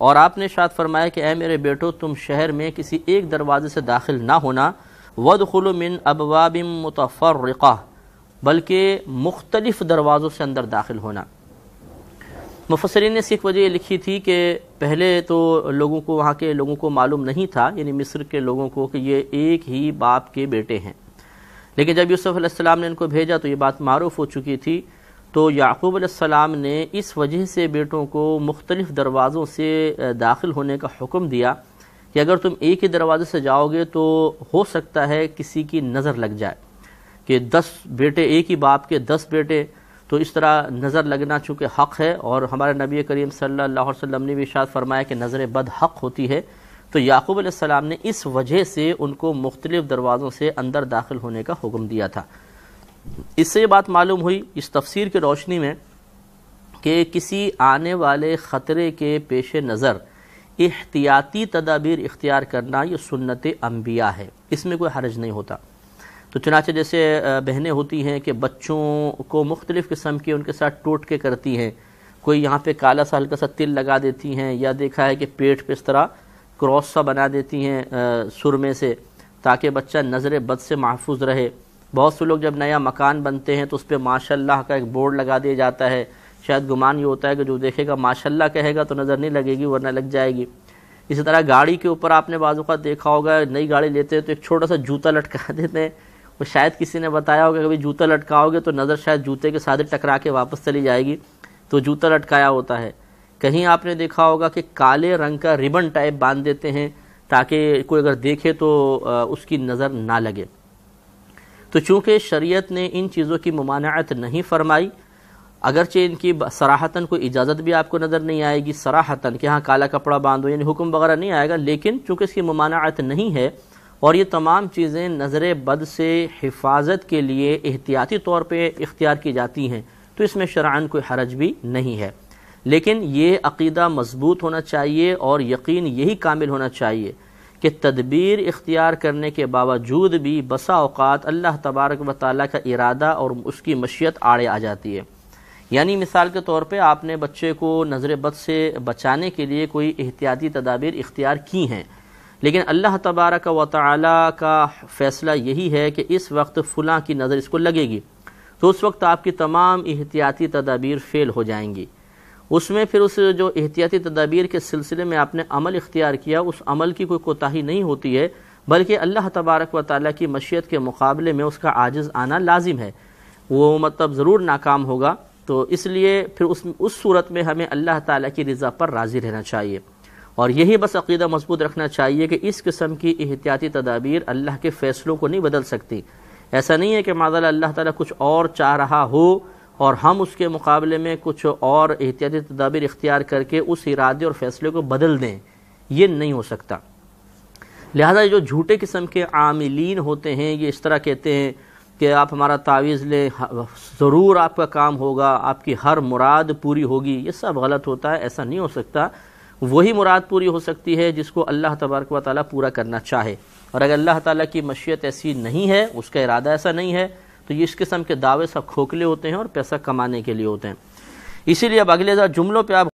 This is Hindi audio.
और आपने शाद फरमाया कि ए मेरे बेटो तुम शहर में किसी एक दरवाजे से दाखिल ना होना वद मिन अबवाब मुतफ़रक़ा बल्कि मुख्तलिफ़ दरवाज़ों से अंदर दाखिल होना मुफसरीन ने सिख वजह लिखी थी कि पहले तो लोगों को वहाँ के लोगों को मालूम नहीं था यानी मिस्र के लोगों को कि ये एक ही बाप के बेटे हैं लेकिन जब यूसुफ़ ने इनको भेजा तो ये बात मारूफ हो चुकी थी तो याकूब अलैहिस्सलाम ने इस वजह से बेटों को मुख्तलिफ़ दरवाज़ों से दाखिल होने का हुक्म दिया कि अगर तुम एक ही दरवाज़े से जाओगे तो हो सकता है किसी की नज़र लग जाए कि दस बेटे एक ही बाप के दस बेटे तो इस तरह नज़र लगना चूँकि हक़ है और हमारे नबी करीम सल्लल्लाहु अलैहि वसल्लम ने भी शायद फरमाया कि नज़र बद हक़ होती है तो याकूब अलैहिस्सलाम ने इस वजह से उनको मुख्तलिफ़ दरवाज़ों से अंदर दाखिल होने का हुक्म दिया था इससे ये बात मालूम हुई इस तफसीर की रोशनी में कि किसी आने वाले ख़तरे के पेश नज़र एहतियाती तदाबीर इख्तियार करना ये सुन्नत अम्बिया है इसमें कोई हरज नहीं होता तो चुनाचे जैसे बहनें होती हैं कि बच्चों को मुख्तलिफ़ किस्म के उनके साथ टोट के करती हैं कोई यहाँ पे काला सा हल्का सा तिल लगा देती हैं या देखा है कि पेट पे इस तरह क्रॉस सा बना देती हैं सुरमे से ताकि बच्चा नज़र बद से महफूज रहे बहुत से लोग जब नया मकान बनते हैं तो उस पर माशाल्लाह का एक बोर्ड लगा दिया जाता है शायद गुमान ये होता है कि जो देखेगा माशाल्लाह कहेगा तो नज़र नहीं लगेगी वरना लग जाएगी इसी तरह गाड़ी के ऊपर आपने बाजूका देखा होगा नई गाड़ी लेते हैं तो एक छोटा सा जूता लटका देते हैं वो शायद किसी ने बताया होगा कभी जूता लटकाओगे तो नज़र शायद जूते के साथ ही टकरा के वापस चली जाएगी तो जूता लटकाया होता है कहीं आपने देखा होगा कि काले रंग का रिबन टाइप बांध देते हैं ताकि कोई अगर देखे तो उसकी नज़र ना लगे तो चूँकि शरीयत ने इन चीज़ों की ममानत नहीं फरमाई अगरचे इनकी सराहतन कोई इजाज़त भी आपको नज़र नहीं आएगी सराहतन कि हाँ काला कपड़ा बांधो यानी हुक्म वगैरह नहीं आएगा लेकिन चूँकि इसकी ममानत नहीं है और ये तमाम चीज़ें नज़र बद से हिफाजत के लिए एहतियाती तौर पर इख्तियार की जाती हैं तो इसमें शरान कोई हरज भी नहीं है लेकिन ये अकीदा मजबूत होना चाहिए और यकीन यही कामिल होना चाहिए कि तदबीर इख्तियार करने के बावजूद भी बसा अवत अल्लाह तबारक व ताली का इरादा और उसकी मशीयत आड़े आ जाती है यानी मिसाल के तौर पे आपने बच्चे को नज़र बद से बचाने के लिए कोई एहतियाती तदाबीर इख्तियार की हैं लेकिन अल्लाह तबारक व ताली का फ़ैसला यही है कि इस वक्त फ़लाँ की नज़र इसको लगेगी तो उस वक्त आपकी तमाम एहतियाती तदाबीर फ़ेल हो जाएंगी उसमें फिर उस जो एहतियाती तदाबीर के सिलसिले में आपने अमल इख्तियार किया उस अमल की कोई कोताही नहीं होती है बल्कि अल्लाह तबारक व ताली की मशीत के मुकाबले में उसका आजिज़ आना लाजिम है वो मतलब ज़रूर नाकाम होगा तो इसलिए फिर उस उस सूरत में हमें अल्लाह ताली की रज़ा पर राज़ी रहना चाहिए और यही बस अकीदा मजबूत रखना चाहिए कि इस किस्म की एहतियाती तदाबीर अल्लाह के फ़ैसलों को नहीं बदल सकती ऐसा नहीं है कि माजल अल्लाह ताली कुछ और चाह रहा हो और हम उसके मुकाबले में कुछ और एहतियाती तदाबीर इख्तियार करके उस इरादे और फैसले को बदल दें ये नहीं हो सकता लिहाजा जो झूठे किस्म के आमिलीन होते हैं ये इस तरह कहते हैं कि आप हमारा तावीज़ लें ज़रूर आपका काम होगा आपकी हर मुराद पूरी होगी ये सब गलत होता है ऐसा नहीं हो सकता वही मुराद पूरी हो सकती है जिसको अल्लाह तबारक व पूरा करना चाहे और अगर अल्लाह ताली की मशीत ऐसी नहीं है उसका इरादा ऐसा नहीं है तो इस किस्म के दावे सब खोखले होते हैं और पैसा कमाने के लिए होते हैं इसीलिए अब अगले जुमलों पर आप